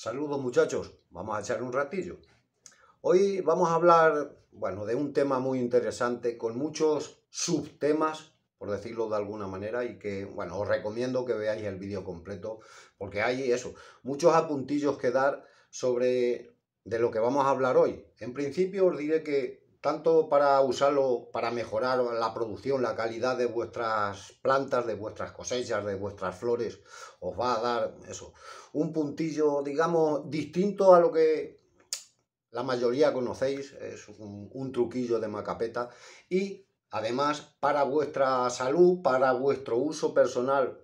Saludos muchachos, vamos a echar un ratillo. Hoy vamos a hablar, bueno, de un tema muy interesante con muchos subtemas, por decirlo de alguna manera, y que, bueno, os recomiendo que veáis el vídeo completo porque hay eso, muchos apuntillos que dar sobre de lo que vamos a hablar hoy. En principio os diré que tanto para usarlo para mejorar la producción, la calidad de vuestras plantas, de vuestras cosechas, de vuestras flores, os va a dar eso, un puntillo, digamos, distinto a lo que la mayoría conocéis, es un, truquillo de macapeta y además para vuestra salud, para vuestro uso personal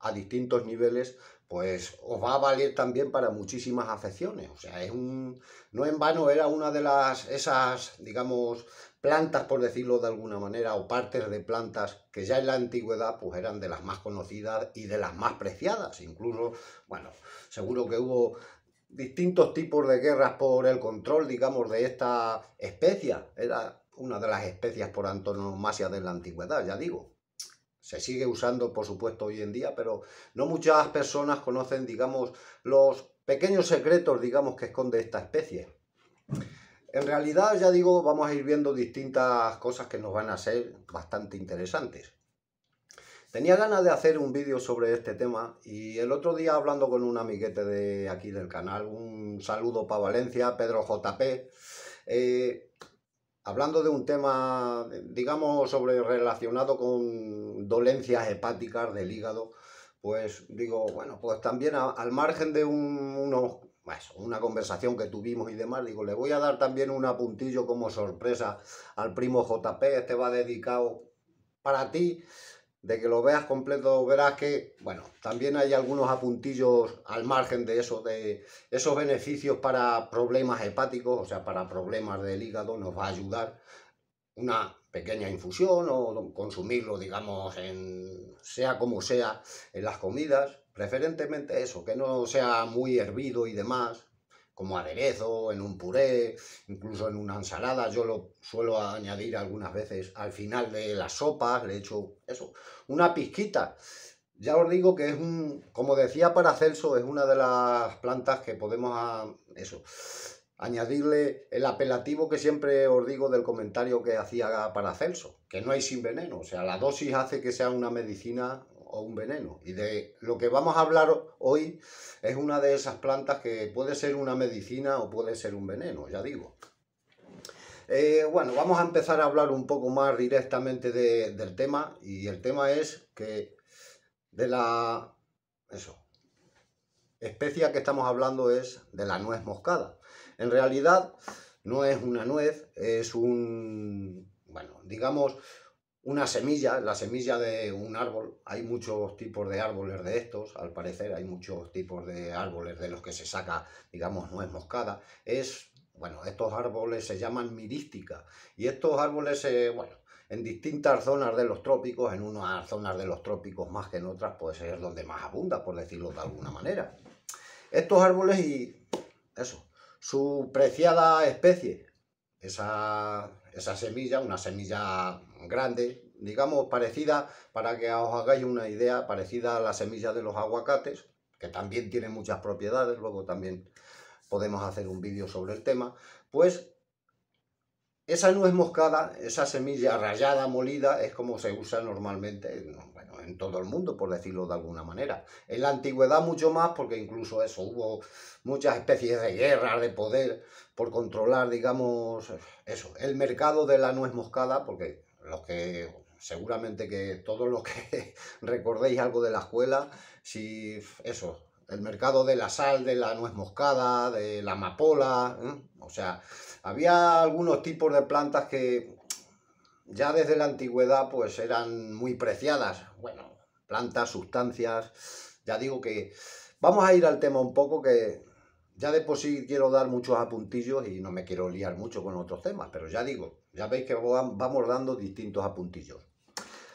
a distintos niveles, pues os va a valer también para muchísimas afecciones. O sea, es un. No en vano era una de las. esas, digamos, plantas, por decirlo de alguna manera, o partes de plantas que ya en la antigüedad pues eran de las más conocidas y de las más preciadas. Incluso, bueno, seguro que hubo distintos tipos de guerras por el control, digamos, de esta especie, Era una de las especias por antonomasia de la antigüedad, ya digo. Se sigue usando, por supuesto, hoy en día, pero no muchas personas conocen, digamos, los pequeños secretos, digamos, que esconde esta especie. En realidad, ya digo, vamos a ir viendo distintas cosas que nos van a ser bastante interesantes. Tenía ganas de hacer un vídeo sobre este tema y el otro día hablando con un amiguete de aquí del canal, un saludo para Valencia, Pedro JP, eh, hablando de un tema, digamos, sobre relacionado con dolencias hepáticas del hígado, pues digo, bueno, pues también al margen de una conversación que tuvimos y demás, digo, le voy a dar también un apuntillo como sorpresa al primo JP, este va dedicado para ti, de que lo veas completo, verás que, bueno, también hay algunos apuntillos al margen de eso, de esos beneficios para problemas hepáticos, o sea, para problemas del hígado, nos va a ayudar una pequeña infusión o consumirlo, digamos, en, sea como sea, en las comidas, preferentemente eso, que no sea muy hervido y demás, como aderezo, en un puré, incluso en una ensalada. Yo lo suelo añadir algunas veces al final de las sopas, le hecho eso, una pizquita. Ya os digo que es un, como decía Paracelso, es una de las plantas que podemos ah, eso, añadirle el apelativo que siempre os digo del comentario que hacía Paracelso, que no hay sin veneno, o sea, la dosis hace que sea una medicina o un veneno. Y de lo que vamos a hablar hoy es una de esas plantas que puede ser una medicina o puede ser un veneno, ya digo. Eh, bueno, vamos a empezar a hablar un poco más directamente del tema y el tema es que de la... eso, especia que estamos hablando es de la nuez moscada. En realidad no es una nuez, es un, bueno, digamos, una semilla, la semilla de un árbol, hay muchos tipos de árboles de estos, al parecer hay muchos tipos de árboles de los que se saca, digamos, nuez moscada, es, bueno, estos árboles se llaman mirística y estos árboles, bueno, en distintas zonas de los trópicos, en unas zonas de los trópicos más que en otras, puede ser donde más abunda, por decirlo de alguna manera. Estos árboles y eso, su preciada especie, esa, esa semilla, una semilla grande, digamos parecida, para que os hagáis una idea, parecida a la semilla de los aguacates, que también tiene muchas propiedades, luego también podemos hacer un vídeo sobre el tema, pues esa nuez moscada, esa semilla rayada, molida, es como se usa normalmente en todo el mundo, por decirlo de alguna manera. En la antigüedad mucho más, porque incluso eso, hubo muchas especies de guerras, de poder, por controlar, digamos, eso, el mercado de la nuez moscada, porque los que seguramente que todos los que recordéis algo de la escuela, si eso, el mercado de la sal, de la nuez moscada, de la amapola, o sea, había algunos tipos de plantas que ya desde la antigüedad pues eran muy preciadas, bueno, plantas, sustancias, ya digo que vamos a ir al tema un poco que ya de por sí quiero dar muchos apuntillos y no me quiero liar mucho con otros temas, pero ya digo, ya veis que vamos dando distintos apuntillos.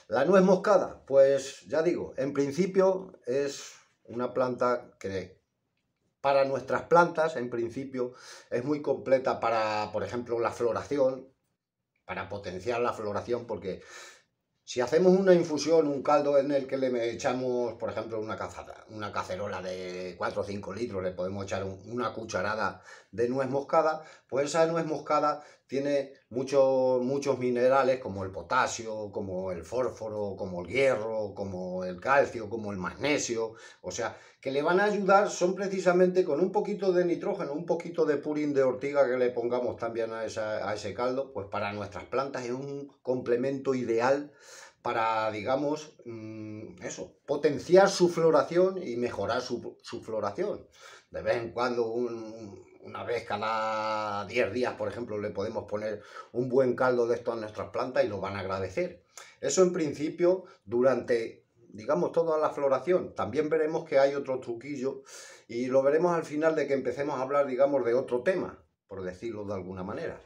La nuez moscada, pues ya digo, en principio es una planta que para nuestras plantas, en principio, es muy completa para, por ejemplo, la floración, para potenciar la floración, porque si hacemos una infusión, un caldo en el que le echamos, por ejemplo, una, cazada, una cacerola de 4 o 5 litros, le podemos echar una cucharada de nuez moscada, pues esa nuez moscada tiene muchos minerales como el potasio, como el fósforo, como el hierro, como el calcio, como el magnesio, o sea, que le van a ayudar son precisamente con un poquito de nitrógeno, un poquito de purín de ortiga que le pongamos también a, ese caldo, pues para nuestras plantas es un complemento ideal para, digamos, mm, eso, potenciar su floración y mejorar su, su floración. De vez en cuando un, una vez cada 10 días, por ejemplo, le podemos poner un buen caldo de esto a nuestras plantas y lo van a agradecer. Eso en principio durante, digamos, toda la floración. También veremos que hay otro truquillo y lo veremos al final de que empecemos a hablar, digamos, de otro tema, por decirlo de alguna manera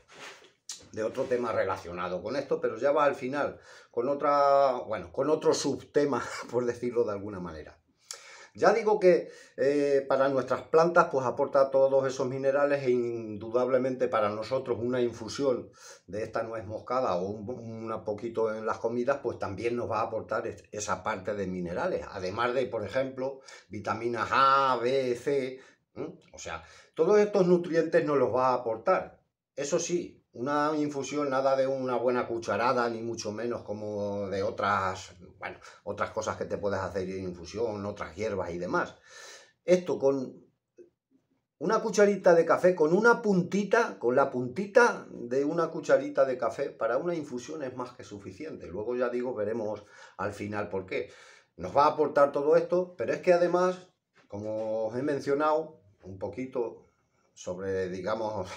de otro tema relacionado con esto, pero ya va al final, con otra, bueno, con otro subtema, por decirlo de alguna manera. Ya digo que eh, para nuestras plantas pues aporta todos esos minerales e indudablemente para nosotros una infusión de esta nuez moscada o un, poquito en las comidas pues también nos va a aportar esa parte de minerales, además de por ejemplo vitaminas A, B, C, o sea, todos estos nutrientes nos los va a aportar. Eso sí, una infusión nada de una buena cucharada, ni mucho menos como de otras, bueno, otras cosas que te puedes hacer en infusión, otras hierbas y demás. Esto con una cucharita de café, con una puntita, con la puntita de una cucharita de café, para una infusión es más que suficiente. Luego ya digo, veremos al final por qué. Nos va a aportar todo esto, pero es que además, como os he mencionado un poquito sobre, digamos,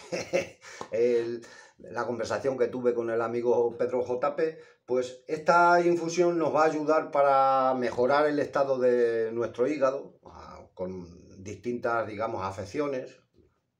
el, la conversación que tuve con el amigo Pedro JP, pues esta infusión nos va a ayudar para mejorar el estado de nuestro hígado con distintas, digamos, afecciones.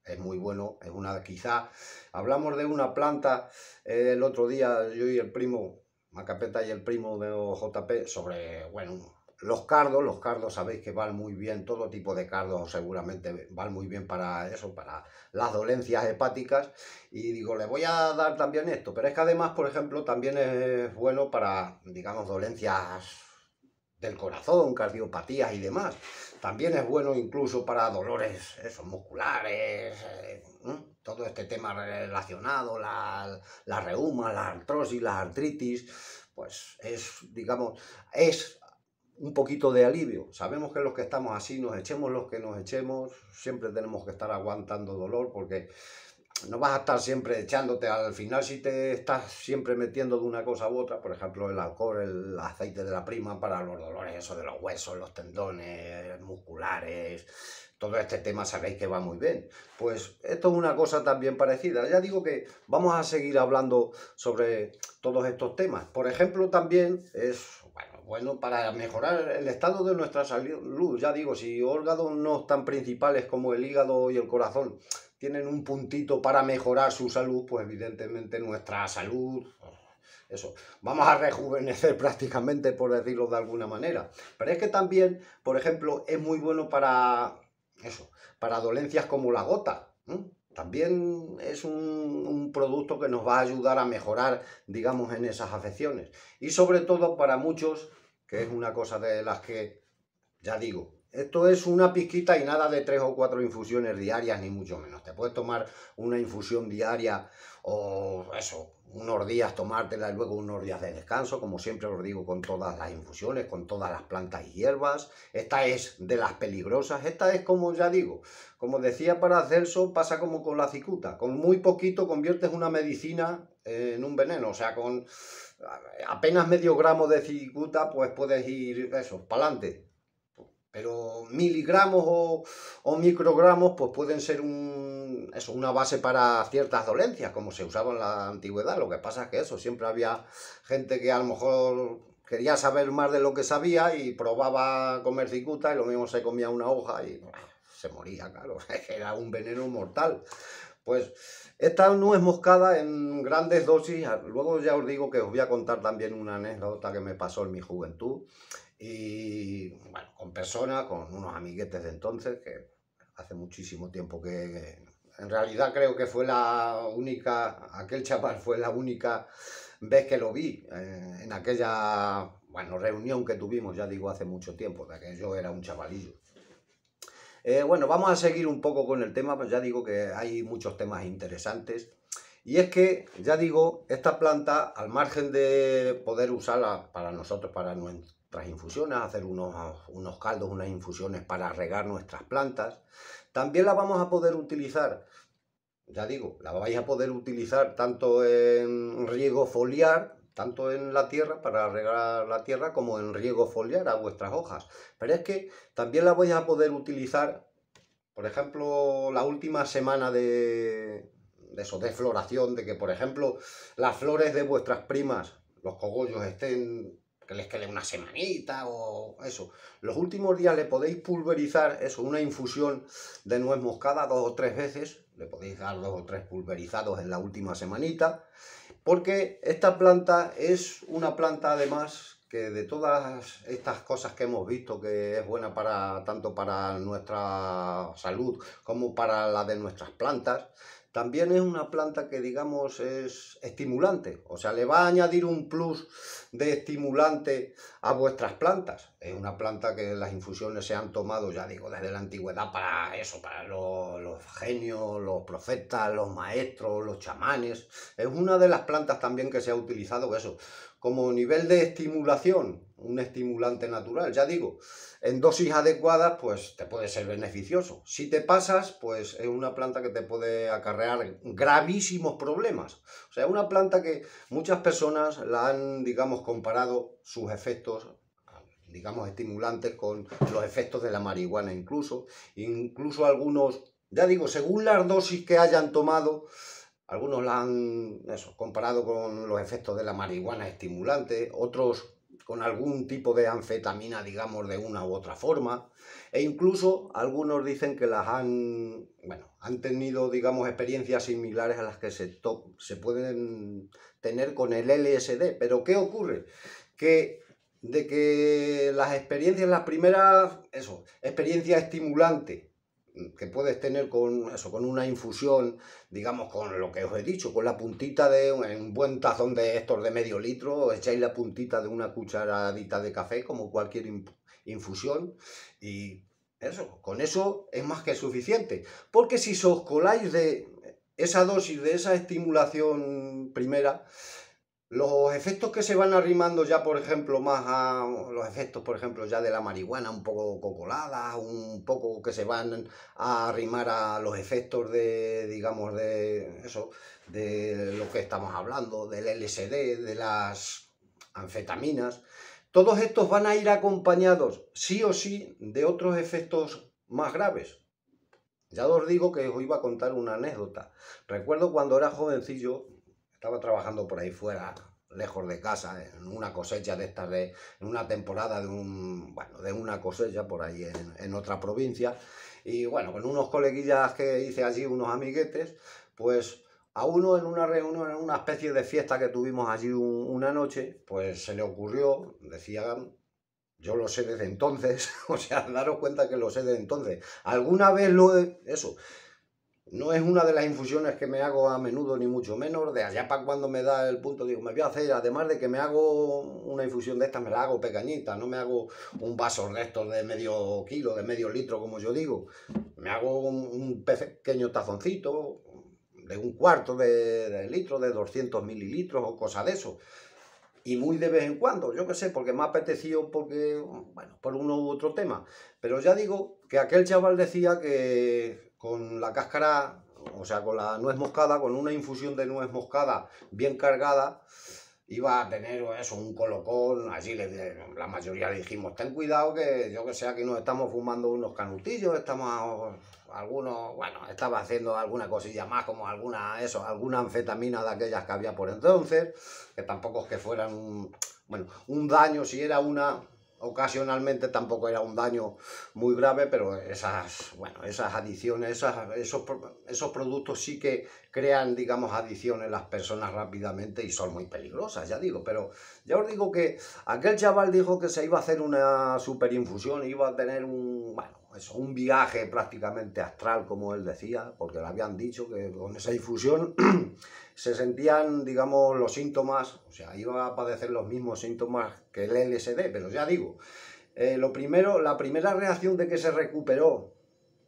Es muy bueno, es una quizá. Hablamos de una planta eh, el otro día, yo y el primo, Macapeta y el primo de JP, sobre, bueno, los cardos, los cardos sabéis que van muy bien, todo tipo de cardos seguramente van muy bien para eso, para las dolencias hepáticas. Y digo, le voy a dar también esto, pero es que además, por ejemplo, también es bueno para, digamos, dolencias del corazón, cardiopatías y demás. También es bueno incluso para dolores musculares, eh, todo este tema relacionado, la, la reuma, la artrosis, la artritis, pues es, digamos, es un poquito de alivio. Sabemos que los que estamos así, nos echemos los que nos echemos, siempre tenemos que estar aguantando dolor porque no vas a estar siempre echándote al final si te estás siempre metiendo de una cosa u otra, por ejemplo el alcohol, el aceite de la prima para los dolores, eso de los huesos, los tendones musculares, todo este tema sabéis que va muy bien. Pues esto es una cosa también parecida. Ya digo que vamos a seguir hablando sobre todos estos temas. Por ejemplo, también es bueno, para mejorar el estado de nuestra salud, ya digo, si órganos no tan principales como el hígado y el corazón tienen un puntito para mejorar su salud, pues evidentemente nuestra salud, eso, vamos a rejuvenecer prácticamente, por decirlo de alguna manera. Pero es que también, por ejemplo, es muy bueno para eso, para dolencias como la gota. También es un, producto que nos va a ayudar a mejorar, digamos, en esas afecciones. Y sobre todo para muchos que es una cosa de las que, ya digo, esto es una pizquita y nada de tres o cuatro infusiones diarias, ni mucho menos. Te puedes tomar una infusión diaria o eso, unos días tomártela y luego unos días de descanso, como siempre os digo con todas las infusiones, con todas las plantas y hierbas. Esta es de las peligrosas, esta es como ya digo, como decía para Celso, pasa como con la cicuta. Con muy poquito conviertes una medicina en un veneno, o sea, con apenas medio gramo de cicuta, pues puedes ir, eso, para adelante. Pero miligramos o, microgramos, pues pueden ser una base para ciertas dolencias, como se usaba en la antigüedad. Lo que pasa es que eso, siempre había gente que a lo mejor quería saber más de lo que sabía y probaba comer cicuta y lo mismo se comía una hoja y se moría, claro, era un veneno mortal. Pues esta no es moscada en grandes dosis. Luego ya os digo que os voy a contar también una anécdota que me pasó en mi juventud. Y bueno, con personas, con unos amiguetes de entonces, que hace muchísimo tiempo que... En realidad creo que fue la única, aquel chaval fue la única vez que lo vi eh, en aquella, bueno, reunión que tuvimos, ya digo, hace mucho tiempo, de que yo era un chavalillo. Eh, bueno, vamos a seguir un poco con el tema, pues ya digo que hay muchos temas interesantes. Y es que, ya digo, esta planta, al margen de poder usarla para nosotros, para nuestras infusiones, hacer unos, unos caldos, unas infusiones para regar nuestras plantas, también la vamos a poder utilizar, ya digo, la vais a poder utilizar tanto en riego foliar tanto en la tierra, para regar la tierra, como en riego foliar a vuestras hojas. Pero es que también la voy a poder utilizar, por ejemplo, la última semana de, de eso, de floración, de que, por ejemplo, las flores de vuestras primas, los cogollos estén que les quede una semanita o eso. Los últimos días le podéis pulverizar eso, una infusión de nuez moscada dos o tres veces. Le podéis dar dos o tres pulverizados en la última semanita porque esta planta es una planta además que de todas estas cosas que hemos visto que es buena para tanto para nuestra salud como para la de nuestras plantas, también es una planta que digamos es estimulante, o sea, le va a añadir un plus de estimulante a vuestras plantas. Es una planta que las infusiones se han tomado, ya digo, desde la antigüedad para eso, para los, genios, los profetas, los maestros, los chamanes. Es una de las plantas también que se ha utilizado eso, como nivel de estimulación un estimulante natural. Ya digo, en dosis adecuadas, pues te puede ser beneficioso. Si te pasas, pues es una planta que te puede acarrear gravísimos problemas. O sea, una planta que muchas personas la han, digamos, comparado sus efectos digamos, estimulantes con los efectos de la marihuana incluso. Incluso algunos, ya digo, según las dosis que hayan tomado, algunos la han comparado con los efectos de la marihuana estimulante, otros con algún tipo de anfetamina, digamos, de una u otra forma. E incluso algunos dicen que las han, bueno, han tenido, digamos, experiencias similares a las que se, se pueden tener con el LSD. Pero ¿qué ocurre? Que de que las experiencias, las primeras, eso, experiencia estimulantes? que puedes tener con eso, con una infusión, digamos, con lo que os he dicho, con la puntita de un buen tazón de estos de medio litro, echáis la puntita de una cucharadita de café, como cualquier infusión, y eso, con eso es más que suficiente. Porque si os coláis de esa dosis, de esa estimulación primera, los efectos que se van arrimando ya, por ejemplo, más a los efectos, por ejemplo, ya de la marihuana un poco cocolada, un poco que se van a arrimar a los efectos de, digamos, de eso, de lo que estamos hablando, del LSD, de las anfetaminas. Todos estos van a ir acompañados, sí o sí, de otros efectos más graves. Ya os digo que os iba a contar una anécdota. Recuerdo cuando era jovencillo, estaba trabajando por ahí fuera, lejos de casa, en una cosecha de esta de, en una temporada de, un, bueno, de una cosecha por ahí en, otra provincia. Y bueno, con unos coleguillas que hice allí, unos amiguetes, pues a uno en una reunión, en una especie de fiesta que tuvimos allí una noche, pues se le ocurrió, decía, yo lo sé desde entonces, o sea, daros cuenta que lo sé desde entonces. Alguna vez lo he, eso, no es una de las infusiones que me hago a menudo, ni mucho menos. De allá para cuando me da el punto, digo, me voy a hacer, además de que me hago una infusión de estas, me la hago pequeñita, no me hago un vaso de estos de medio kilo, de medio litro, como yo digo. Me hago un pequeño tazoncito de un cuarto de, litro, de 200 mililitros o cosa de eso. Y muy de vez en cuando, yo qué sé, porque me ha apetecido porque, bueno, por uno u otro tema. Pero ya digo que aquel chaval decía que con la cáscara, o sea, con la nuez moscada, con una infusión de nuez moscada bien cargada, iba a tener pues, eso, un colocón, así la mayoría le dijimos, ten cuidado que yo que sé, aquí nos estamos fumando unos canutillos, estamos algunos, bueno, estaba haciendo alguna cosilla más, como alguna, eso, alguna anfetamina de aquellas que había por entonces, que tampoco es que fueran bueno, un daño, si era una, ocasionalmente tampoco era un daño muy grave, pero esas, bueno, esas adiciones, esos, esos, productos sí que crean, digamos, adiciones en las personas rápidamente y son muy peligrosas, ya digo. Pero ya os digo que aquel chaval dijo que se iba a hacer una superinfusión, iba a tener un, bueno, un viaje prácticamente astral, como él decía, porque le habían dicho que con esa infusión se sentían, digamos, los síntomas, o sea, iba a padecer los mismos síntomas que el LSD, pero ya digo, eh, lo primero, la primera reacción de que se recuperó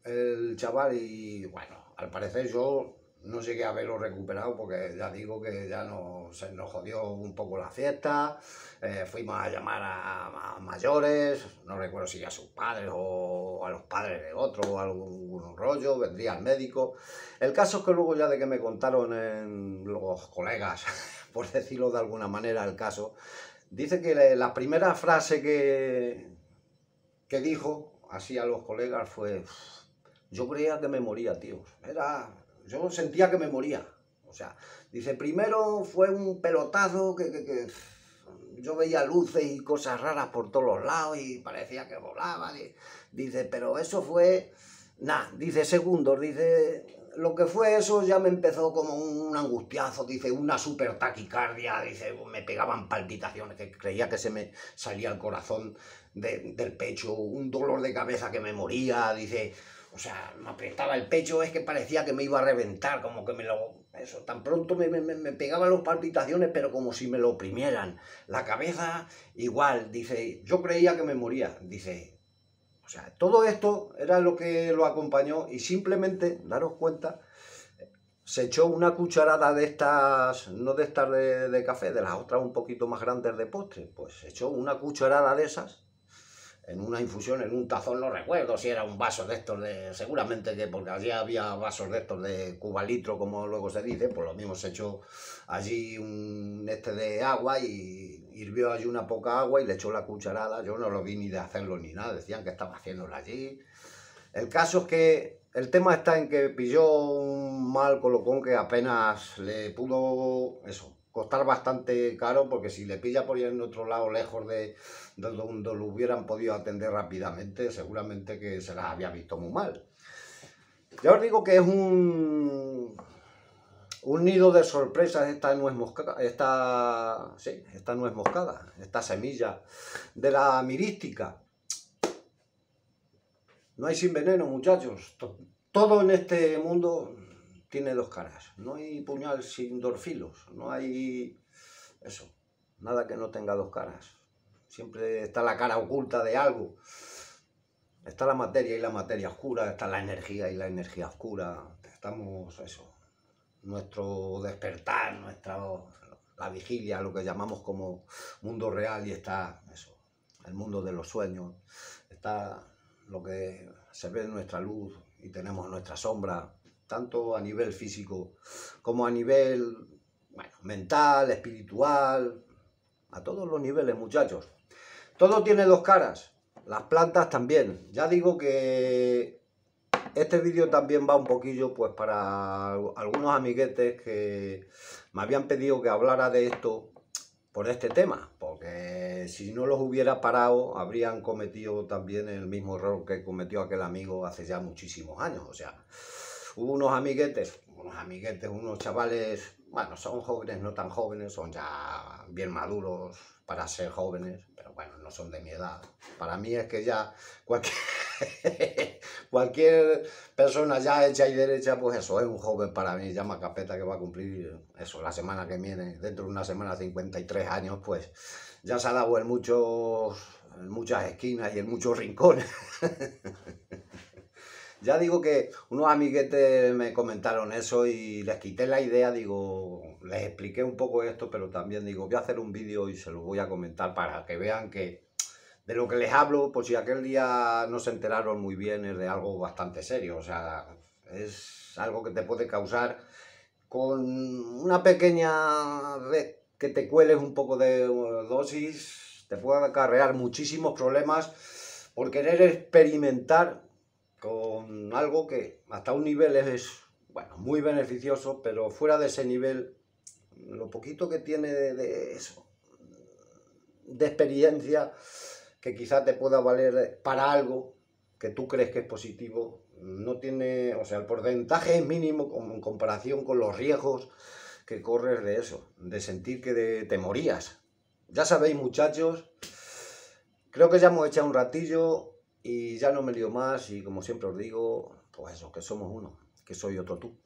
el chaval y, bueno, al parecer yo no llegué a haberlo recuperado porque ya digo que ya nos, se nos jodió un poco la fiesta, eh, fuimos a llamar a, mayores, no recuerdo si a sus padres o a los padres de otro o algún rollo, vendría el médico. El caso es que luego ya de que me contaron los colegas, por decirlo de alguna manera el caso, dice que la primera frase que, que dijo así a los colegas fue yo creía que me moría, tío. Era, yo sentía que me moría. O sea, dice, primero fue un pelotazo que, yo veía luces y cosas raras por todos los lados y parecía que volaba. Dice, pero eso fue, nada, dice segundo, dice, lo que fue eso ya me empezó como un angustiazo, dice, una super taquicardia, dice, me pegaban palpitaciones, que creía que se me salía el corazón del pecho, un dolor de cabeza que me moría, dice, o sea, me apretaba el pecho, es que parecía que me iba a reventar, como que me lo... Eso, tan pronto me, me, me pegaban las palpitaciones, pero como si me lo oprimieran. La cabeza, igual, dice, yo creía que me moría, dice. O sea, todo esto era lo que lo acompañó y simplemente, daros cuenta, se echó una cucharada de estas, no de estas de, de café, de las otras un poquito más grandes de postre, pues se echó una cucharada de esas en una infusión, en un tazón, no recuerdo si era un vaso de estos de, seguramente que porque allí había vasos de estos de cubalitro, como luego se dice, pues lo mismo se echó allí un este de agua y hirvió allí una poca agua y le echó la cucharada, yo no lo vi ni de hacerlo ni nada, decían que estaba haciéndolo allí. El caso es que el tema está en que pilló un mal colocón que apenas le pudo, eso, costar bastante caro porque si le pilla por ir en otro lado lejos de, donde lo hubieran podido atender rápidamente, seguramente que se las había visto muy mal. Ya os digo que es un, un nido de sorpresas esta nuez moscada, esta, sí, esta nuez moscada, esta semilla de la mirística. No hay sin veneno, muchachos. Todo en este mundo tiene dos caras. No hay puñal sin dos filos, no hay eso, nada que no tenga dos caras. Siempre está la cara oculta de algo. Está la materia y la materia oscura, está la energía y la energía oscura. Estamos eso, nuestro despertar, nuestra la vigilia, lo que llamamos como mundo real y está eso, el mundo de los sueños, está lo que se ve en nuestra luz y tenemos nuestra sombra, tanto a nivel físico como a nivel mental, espiritual, a todos los niveles, muchachos. Todo tiene dos caras, las plantas también. Ya digo que este vídeo también va un poquillo pues para algunos amiguetes que me habían pedido que hablara de esto por este tema, porque si no los hubiera parado, habrían cometido también el mismo error que cometió aquel amigo hace ya muchísimos años, o sea, unos amiguetes, unos amiguetes, unos chavales, bueno, son jóvenes, no tan jóvenes, son ya bien maduros para ser jóvenes, pero bueno, no son de mi edad. Para mí es que ya cualquier, cualquier persona ya hecha y derecha, pues eso, es un joven para mí, llama capeta que va a cumplir eso, la semana que viene, dentro de una semana, 53 años, pues ya se ha dado en, muchos, en muchas esquinas y en muchos rincones. Ya digo que unos amiguetes me comentaron eso y les quité la idea, digo, les expliqué un poco esto, pero también digo, voy a hacer un vídeo y se lo voy a comentar para que vean que de lo que les hablo, por si aquel día no se enteraron muy bien, es de algo bastante serio, o sea, es algo que te puede causar con una pequeña red que te cueles un poco de dosis, te puede acarrear muchísimos problemas por querer experimentar con algo que hasta un nivel es, bueno, muy beneficioso, pero fuera de ese nivel, lo poquito que tiene de, eso, de experiencia, que quizás te pueda valer para algo que tú crees que es positivo, no tiene, o sea, el porcentaje es mínimo en comparación con los riesgos que corres de eso, de sentir que te morías. Ya sabéis, muchachos, creo que ya hemos echado un ratillo, y ya no me lío más y como siempre os digo, pues eso, que somos uno, que soy otro tú.